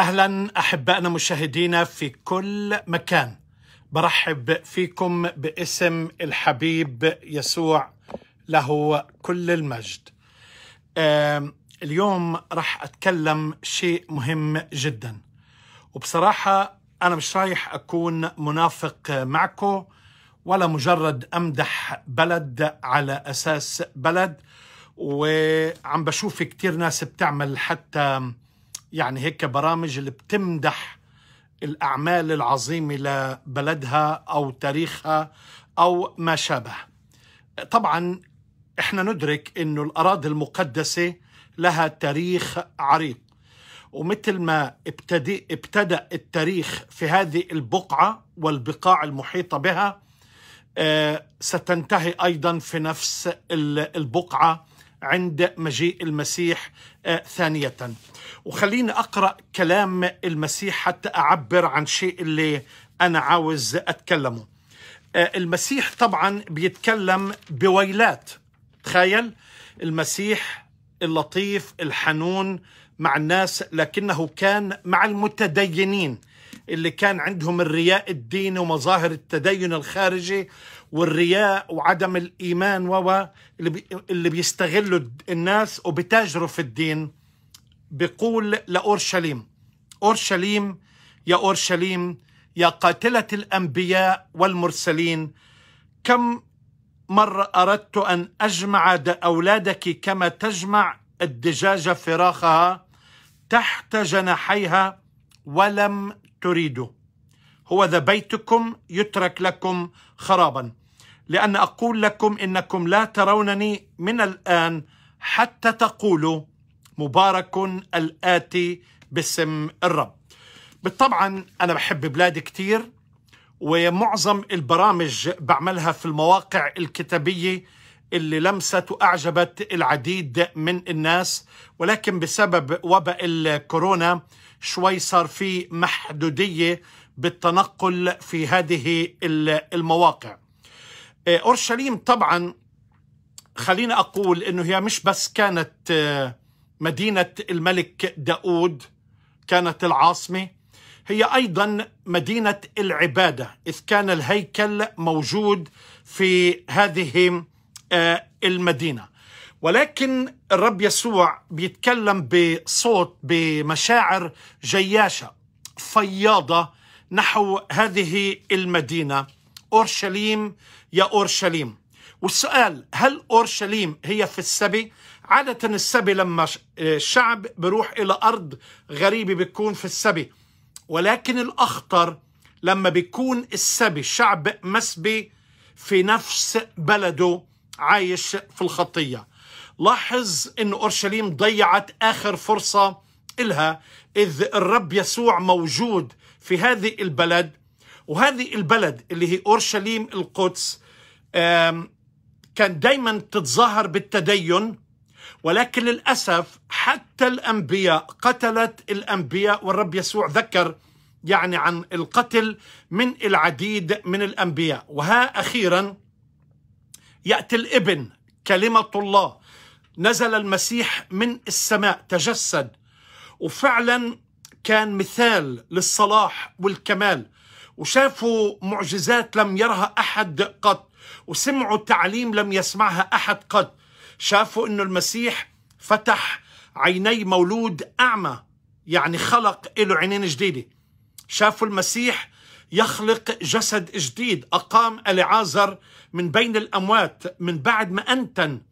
اهلا احبائنا مشاهدينا في كل مكان برحب فيكم باسم الحبيب يسوع له كل المجد اليوم راح اتكلم شيء مهم جدا وبصراحه انا مش رايح اكون منافق معكم ولا مجرد امدح بلد على اساس بلد وعم بشوف كتير ناس بتعمل حتى يعني هيك برامج اللي بتمدح الأعمال العظيمة لبلدها أو تاريخها أو ما شابه طبعا احنا ندرك أنه الأراضي المقدسة لها تاريخ عريض ومثل ما ابتدي ابتدأ التاريخ في هذه البقعة والبقاع المحيطة بها آه، ستنتهي أيضا في نفس البقعة عند مجيء المسيح آه، ثانية وخليني أقرأ كلام المسيح حتى أعبر عن شيء اللي أنا عاوز أتكلمه آه، المسيح طبعا بيتكلم بويلات تخيل المسيح اللطيف الحنون مع الناس لكنه كان مع المتدينين اللي كان عندهم الرياء الديني ومظاهر التدين الخارجي والرياء وعدم الإيمان و اللي بيستغلوا الناس وبتاجروا في الدين بقول لأورشليم أورشليم يا أورشليم يا قاتلة الأنبياء والمرسلين كم مرة أردت أن أجمع أولادك كما تجمع الدجاجة فراخها تحت جناحيها ولم تريد هو ذا بيتكم يترك لكم خرابا لأن أقول لكم إنكم لا ترونني من الآن حتى تقولوا مبارك الآتي باسم الرب بالطبع أنا بحب بلادي كتير ومعظم البرامج بعملها في المواقع الكتابية اللي لمست وأعجبت العديد من الناس ولكن بسبب وباء الكورونا شوي صار في محدودية بالتنقل في هذه المواقع آه، أورشليم طبعا خليني أقول أنه هي مش بس كانت آه، مدينة الملك داود كانت العاصمة هي أيضا مدينة العبادة إذ كان الهيكل موجود في هذه آه، المدينة ولكن الرب يسوع بيتكلم بصوت بمشاعر جياشه فياضه نحو هذه المدينه اورشليم يا اورشليم والسؤال هل اورشليم هي في السبي عاده السبي لما الشعب بيروح الى ارض غريبه بيكون في السبي ولكن الاخطر لما بيكون السبي شعب مسبي في نفس بلده عايش في الخطيه لاحظ أن أورشليم ضيعت آخر فرصة إلها إذ الرب يسوع موجود في هذه البلد وهذه البلد اللي هي أورشليم القدس كان دايما تتظاهر بالتدين ولكن للأسف حتى الأنبياء قتلت الأنبياء والرب يسوع ذكر يعني عن القتل من العديد من الأنبياء وها أخيرا يأتي الابن كلمة الله نزل المسيح من السماء تجسد وفعلا كان مثال للصلاح والكمال وشافوا معجزات لم يرها احد قط وسمعوا تعليم لم يسمعها احد قط شافوا انه المسيح فتح عيني مولود اعمى يعني خلق له عينين جديده شافوا المسيح يخلق جسد جديد أقام ألعازر من بين الأموات من بعد ما أنتن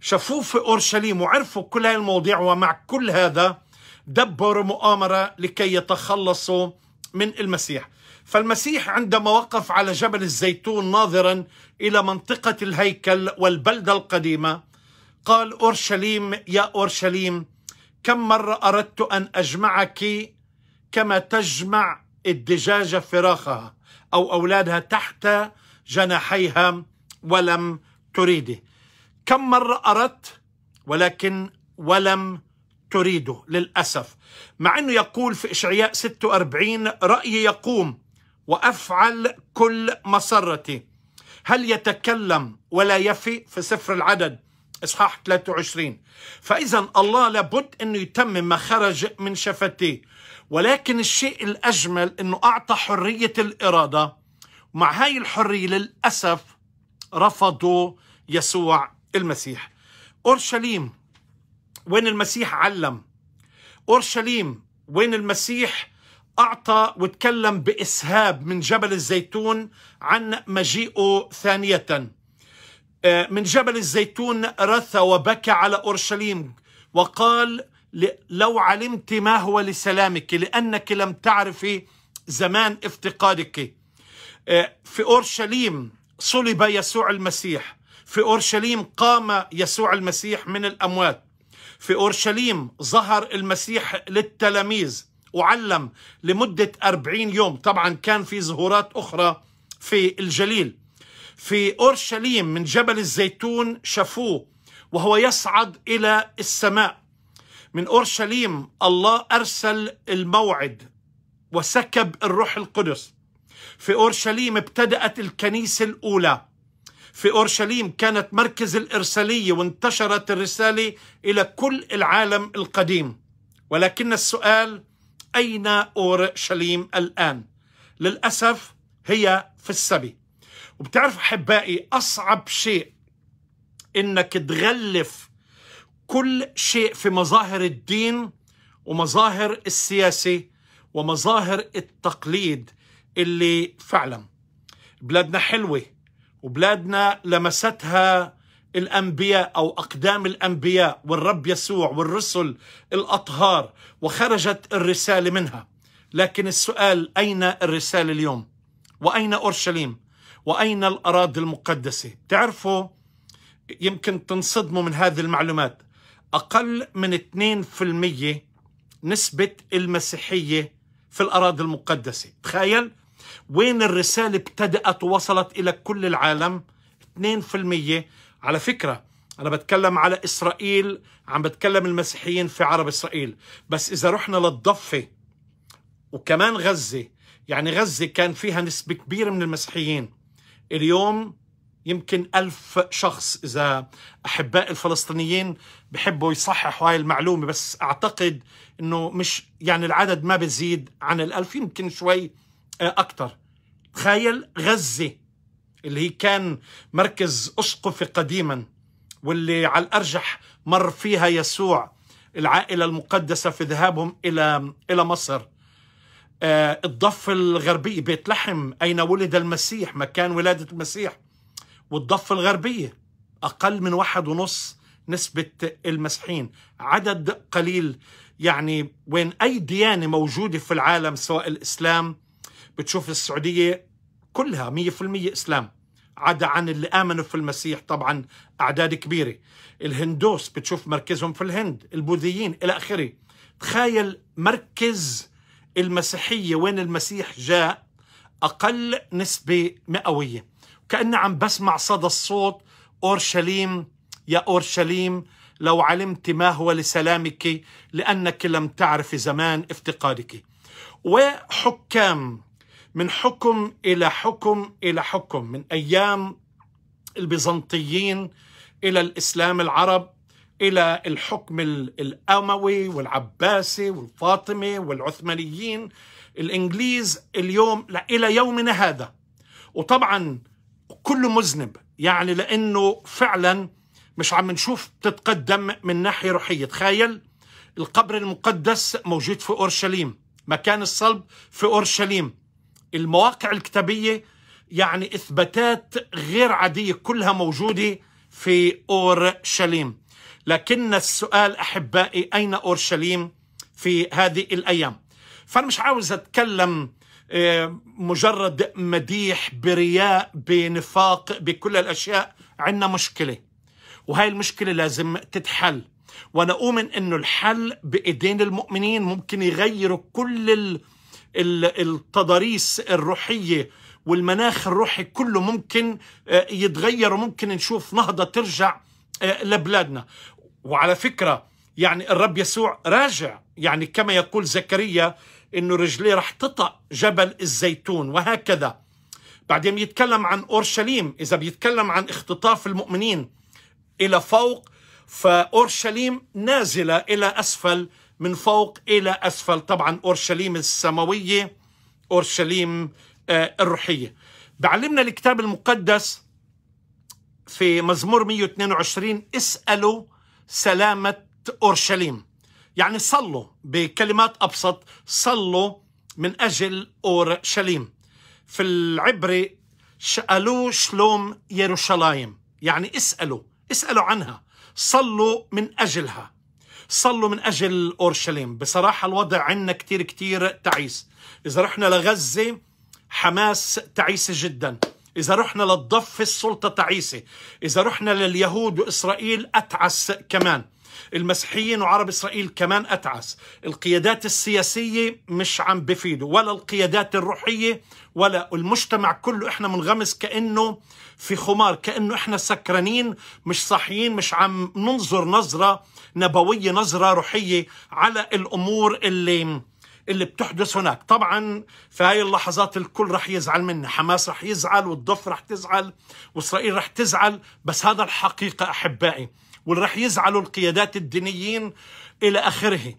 شافوه في أورشليم وعرفوا كل هاي المواضيع ومع كل هذا دبروا مؤامرة لكي يتخلصوا من المسيح فالمسيح عندما وقف على جبل الزيتون ناظرا إلى منطقة الهيكل والبلدة القديمة قال أورشليم يا أورشليم كم مرة أردت أن أجمعك كما تجمع الدجاجة فراخها أو أولادها تحت جناحيها ولم تريدي كم مرة أردت ولكن ولم تريده للأسف مع أنه يقول في إشعياء 46 رأيي يقوم وأفعل كل مسرتي هل يتكلم ولا يفي في سفر العدد إصحاح 23 فإذا الله لابد أنه يتمم ما خرج من شفتيه ولكن الشيء الأجمل أنه أعطى حرية الإرادة مع هاي الحرية للأسف رفضوا يسوع المسيح اورشليم وين المسيح علم اورشليم وين المسيح اعطى وتكلم باسهاب من جبل الزيتون عن مجيئه ثانيه آه، من جبل الزيتون رثى وبكى على اورشليم وقال لو علمت ما هو لسلامك لانك لم تعرفي زمان افتقادك آه، في اورشليم صلب يسوع المسيح في اورشليم قام يسوع المسيح من الاموات في اورشليم ظهر المسيح للتلاميذ وعلم لمده 40 يوم طبعا كان في ظهورات اخرى في الجليل في اورشليم من جبل الزيتون شافوه وهو يصعد الى السماء من اورشليم الله ارسل الموعد وسكب الروح القدس في اورشليم ابتدات الكنيسه الاولى في أورشليم كانت مركز الإرسالية وانتشرت الرسالة إلى كل العالم القديم ولكن السؤال أين أورشليم الآن؟ للأسف هي في السبي وبتعرف أحبائي أصعب شيء إنك تغلف كل شيء في مظاهر الدين ومظاهر السياسة ومظاهر التقليد اللي فعلا بلادنا حلوه وبلادنا لمستها الانبياء او اقدام الانبياء والرب يسوع والرسل الاطهار وخرجت الرساله منها لكن السؤال اين الرساله اليوم واين اورشليم واين الاراضي المقدسه تعرفوا يمكن تنصدموا من هذه المعلومات اقل من 2% نسبه المسيحيه في الاراضي المقدسه تخيل وين الرسالة ابتدأت ووصلت إلى كل العالم 2% على فكرة أنا بتكلم على إسرائيل عم بتكلم المسيحيين في عرب إسرائيل بس إذا رحنا للضفة وكمان غزة يعني غزة كان فيها نسبة كبيرة من المسيحيين اليوم يمكن ألف شخص إذا أحباء الفلسطينيين بحبوا يصححوا هاي المعلومة بس أعتقد أنه مش يعني العدد ما بزيد عن الألف يمكن شوي أكتر تخيل غزة اللي هي كان مركز أسقف قديما واللي على الأرجح مر فيها يسوع العائلة المقدسة في ذهابهم إلى إلى مصر آه، الضفة الغربية بيت لحم أين ولد المسيح مكان ولادة المسيح والضفة الغربية أقل من واحد ونص نسبة المسيحيين عدد قليل يعني وين أي ديانة موجودة في العالم سواء الإسلام بتشوف السعودية كلها 100% إسلام عدا عن اللي آمنوا في المسيح طبعا أعداد كبيرة الهندوس بتشوف مركزهم في الهند البوذيين إلى آخره تخيل مركز المسيحية وين المسيح جاء أقل نسبة مئوية كأني عم بسمع صدى الصوت أورشليم يا أورشليم لو علمت ما هو لسلامك لأنك لم تعرف زمان افتقادك وحكام من حكم إلى حكم إلى حكم من أيام البيزنطيين إلى الإسلام العرب إلى الحكم الأموي والعباسي والفاطمي والعثمانيين الإنجليز اليوم إلى يومنا هذا وطبعا كل مذنب يعني لأنه فعلا مش عم نشوف تتقدم من ناحية روحية تخيل القبر المقدس موجود في أورشليم مكان الصلب في أورشليم المواقع الكتابية يعني إثباتات غير عادية كلها موجودة في أورشليم لكن السؤال أحبائي أين أورشليم في هذه الأيام فأنا مش عاوز أتكلم آه، مجرد مديح برياء بنفاق بكل الأشياء عندنا مشكلة وهاي المشكلة لازم تتحل وأنا أؤمن أنه الحل بإيدين المؤمنين ممكن يغيروا كل ال... التضاريس الروحيه والمناخ الروحي كله ممكن آه، يتغير وممكن نشوف نهضه ترجع آه، لبلادنا وعلى فكره يعني الرب يسوع راجع يعني كما يقول زكريا انه رجليه رح تطأ جبل الزيتون وهكذا بعدين بيتكلم عن اورشليم اذا بيتكلم عن اختطاف المؤمنين الى فوق فاورشليم نازله الى اسفل من فوق إلى أسفل طبعا أورشليم السماوية أورشليم آه، الروحية بعلمنا الكتاب المقدس في مزمور 122 اسألوا سلامة أورشليم يعني صلوا بكلمات أبسط صلوا من أجل أورشليم في العبري شالو شلوم يروشلايم يعني اسألوا اسألوا عنها صلوا من أجلها صلوا من أجل أورشليم بصراحة الوضع عندنا كتير كتير تعيس إذا رحنا لغزة حماس تعيسة جدا إذا رحنا للضفة السلطة تعيسة إذا رحنا لليهود وإسرائيل أتعس كمان المسيحيين وعرب إسرائيل كمان أتعس القيادات السياسية مش عم بفيدوا ولا القيادات الروحية ولا المجتمع كله إحنا منغمس كأنه في خمار كأنه إحنا سكرانين مش صاحيين مش عم ننظر نظرة نبوية نظرة روحية على الأمور اللي اللي بتحدث هناك طبعا في هاي اللحظات الكل رح يزعل مني حماس رح يزعل والضف رح تزعل وإسرائيل رح تزعل بس هذا الحقيقة أحبائي واللي رح يزعلوا القيادات الدينيين إلى آخره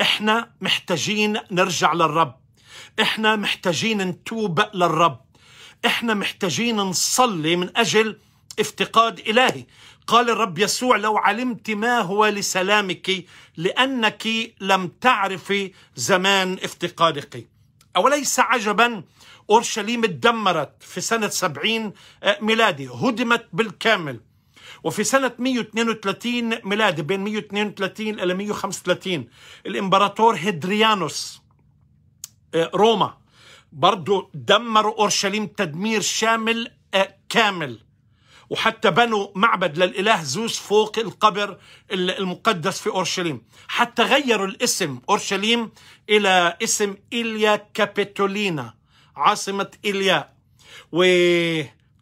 إحنا محتاجين نرجع للرب إحنا محتاجين نتوب للرب إحنا محتاجين نصلي من أجل افتقاد إلهي قال الرب يسوع لو علمت ما هو لسلامك لأنك لم تعرفي زمان افتقادك أوليس عجبا أورشليم اتدمرت في سنة سبعين آه، ميلادي هدمت بالكامل وفي سنة 132 ميلادي بين 132 إلى 135 الإمبراطور هدريانوس آه، روما برضو دمروا أورشليم تدمير شامل آه، كامل وحتى بنوا معبد للإله زوس فوق القبر المقدس في أورشليم حتى غيروا الاسم أورشليم إلى اسم إليا كابيتولينا عاصمة إليا و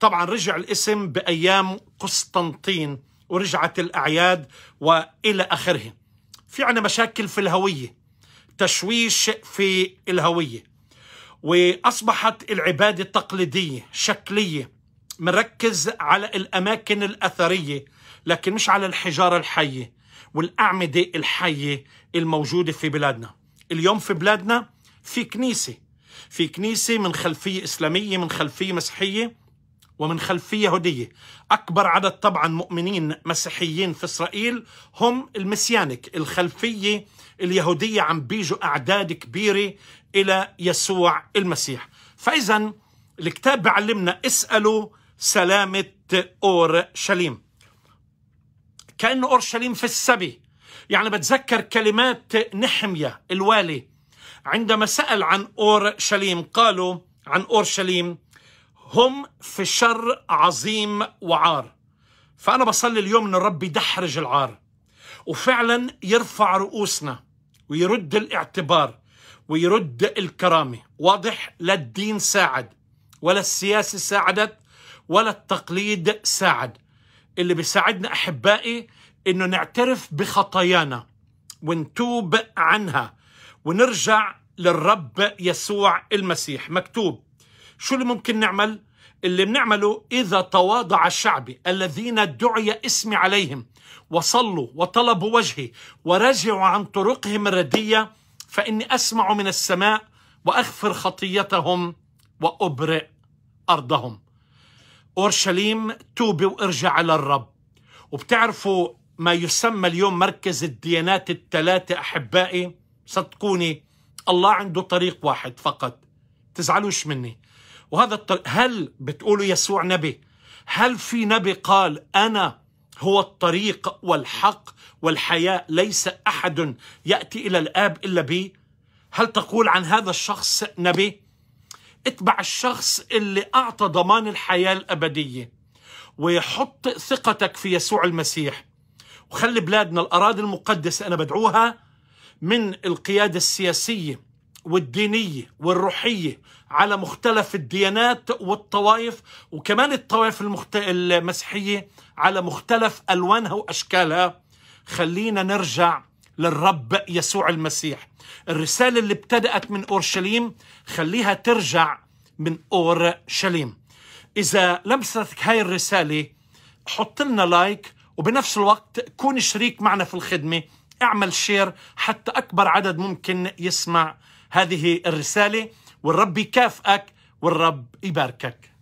طبعا رجع الاسم بأيام قسطنطين ورجعت الأعياد وإلى آخره في عنا مشاكل في الهوية تشويش في الهوية وأصبحت العبادة تقليدية شكلية مركز على الأماكن الأثرية لكن مش على الحجارة الحية والأعمدة الحية الموجودة في بلادنا اليوم في بلادنا في كنيسة في كنيسة من خلفية إسلامية من خلفية مسيحية ومن خلفية يهودية أكبر عدد طبعا مؤمنين مسيحيين في إسرائيل هم المسيانك الخلفية اليهودية عم بيجوا أعداد كبيرة إلى يسوع المسيح فإذا الكتاب بعلمنا اسألوا سلامة أورشليم كأنه أورشليم في السبي يعني بتذكر كلمات نحمية الوالي عندما سأل عن أورشليم قالوا عن أورشليم هم في شر عظيم وعار فأنا بصلي اليوم أن الرب يدحرج العار وفعلا يرفع رؤوسنا ويرد الاعتبار ويرد الكرامة واضح لا الدين ساعد ولا السياسة ساعدت ولا التقليد ساعد اللي بيساعدنا أحبائي إنه نعترف بخطايانا ونتوب عنها ونرجع للرب يسوع المسيح مكتوب شو اللي ممكن نعمل اللي بنعمله إذا تواضع الشعب الذين دعي اسمي عليهم وصلوا وطلبوا وجهي ورجعوا عن طرقهم الردية فإني أسمع من السماء وأغفر خطيتهم وأبرئ أرضهم أورشليم توبي وارجع للرب الرب وبتعرفوا ما يسمى اليوم مركز الديانات الثلاثة أحبائي صدقوني الله عنده طريق واحد فقط تزعلوش مني وهذا الطريق هل بتقولوا يسوع نبي هل في نبي قال أنا هو الطريق والحق والحياة ليس أحد يأتي إلى الآب إلا بي هل تقول عن هذا الشخص نبي اتبع الشخص اللي أعطى ضمان الحياة الأبدية ويحط ثقتك في يسوع المسيح وخلي بلادنا الأراضي المقدسة أنا بدعوها من القيادة السياسية والدينية والروحية على مختلف الديانات والطوائف وكمان الطوائف المخت... المسيحية على مختلف ألوانها وأشكالها خلينا نرجع للرب يسوع المسيح الرسالة اللي ابتدأت من أورشليم خليها ترجع من أورشليم إذا لمستك هاي الرسالة حط لنا لايك وبنفس الوقت كون شريك معنا في الخدمة اعمل شير حتى أكبر عدد ممكن يسمع هذه الرسالة والرب يكافئك والرب يباركك